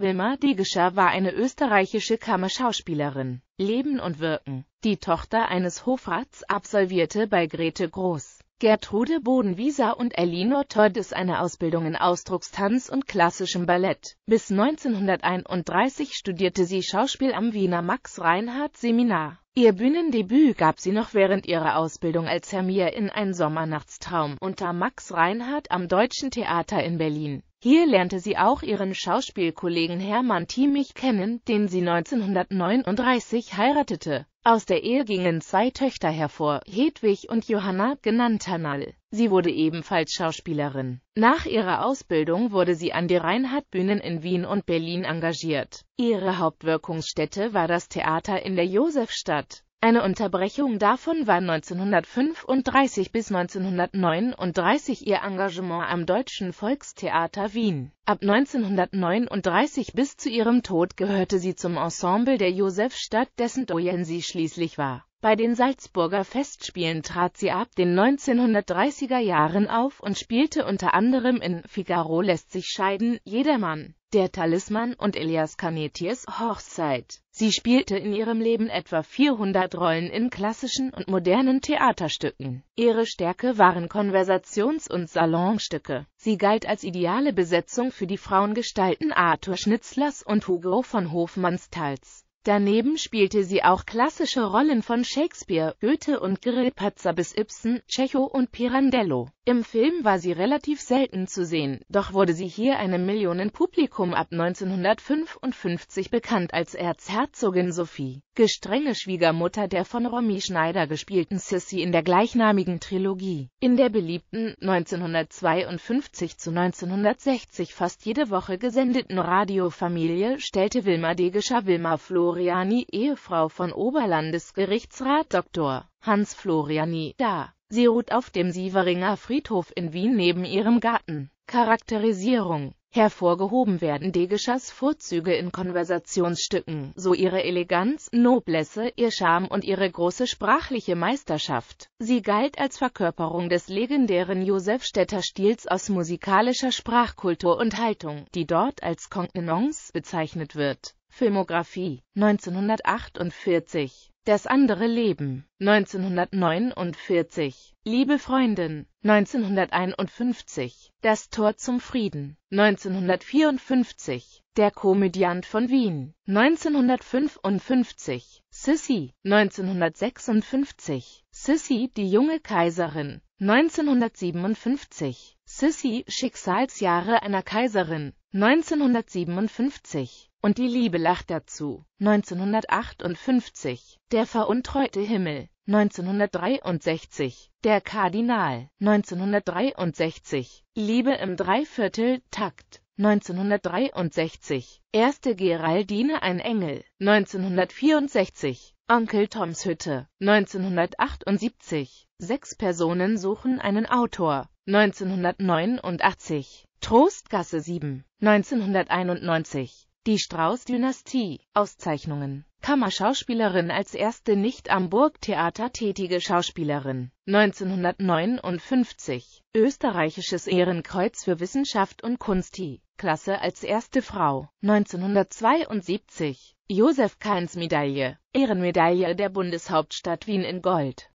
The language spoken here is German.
Wilma Degescher war eine österreichische Kammerschauspielerin. Leben und Wirken. Die Tochter eines Hofrats absolvierte bei Grete Groß, Gertrude Bodenwieser und Elinor Tordes eine Ausbildung in Ausdruckstanz und klassischem Ballett. Bis 1931 studierte sie Schauspiel am Wiener Max-Reinhardt-Seminar. Ihr Bühnendebüt gab sie noch während ihrer Ausbildung als Hermia in Ein Sommernachtstraum unter Max Reinhardt am Deutschen Theater in Berlin. Hier lernte sie auch ihren Schauspielkollegen Hermann Thiemich kennen, den sie 1939 heiratete. Aus der Ehe gingen zwei Töchter hervor, Hedwig und Johanna, genannt Hanal. Sie wurde ebenfalls Schauspielerin. Nach ihrer Ausbildung wurde sie an die Reinhardt-Bühnen in Wien und Berlin engagiert. Ihre Hauptwirkungsstätte war das Theater in der Josefstadt. Eine Unterbrechung davon war 1935 bis 1939 ihr Engagement am Deutschen Volkstheater Wien. Ab 1939 bis zu ihrem Tod gehörte sie zum Ensemble der Josefstadt, dessen Doyen sie schließlich war. Bei den Salzburger Festspielen trat sie ab den 1930er Jahren auf und spielte unter anderem in Figaro lässt sich scheiden, Jedermann, der Talisman und Elias Canetis Hochzeit. Sie spielte in ihrem Leben etwa 400 Rollen in klassischen und modernen Theaterstücken. Ihre Stärke waren Konversations- und Salonstücke. Sie galt als ideale Besetzung für die Frauengestalten Arthur Schnitzlers und Hugo von Hofmannsthals. Daneben spielte sie auch klassische Rollen von Shakespeare, Goethe und Grillparzer bis Ibsen, Cecho und Pirandello. Im Film war sie relativ selten zu sehen, doch wurde sie hier einem Millionenpublikum ab 1955 bekannt als Erzherzogin Sophie, gestrenge Schwiegermutter der von Romy Schneider gespielten Sissy in der gleichnamigen Trilogie. In der beliebten, 1952 zu 1960 fast jede Woche gesendeten Radiofamilie stellte Wilma Degischer Wilma Floriani, Ehefrau von Oberlandesgerichtsrat Dr. Hans Floriani, dar Sie ruht auf dem Sieveringer Friedhof in Wien neben ihrem Garten. Charakterisierung Hervorgehoben werden Degeschers Vorzüge in Konversationsstücken, so ihre Eleganz, Noblesse, ihr Charme und ihre große sprachliche Meisterschaft. Sie galt als Verkörperung des legendären Josef-Städter-Stils aus musikalischer Sprachkultur und Haltung, die dort als Kontenance bezeichnet wird. Filmografie 1948 Das andere Leben 1949 Liebe Freundin 1951 Das Tor zum Frieden 1954 Der Komödiant von Wien 1955 Sissy 1956 Sissy die junge Kaiserin 1957 Sissy Schicksalsjahre einer Kaiserin 1957 und die Liebe lacht dazu. 1958. Der veruntreute Himmel. 1963. Der Kardinal. 1963. Liebe im Dreivierteltakt. 1963. Erste Geraldine ein Engel. 1964. Onkel Toms Hütte. 1978. Sechs Personen suchen einen Autor. 1989. Trostgasse 7. 1991. Die Strauß-Dynastie. Auszeichnungen. Kammerschauspielerin als erste nicht am Burgtheater tätige Schauspielerin. 1959. Österreichisches Ehrenkreuz für Wissenschaft und Kunst. Klasse als erste Frau. 1972. Josef Kainz Medaille. Ehrenmedaille der Bundeshauptstadt Wien in Gold.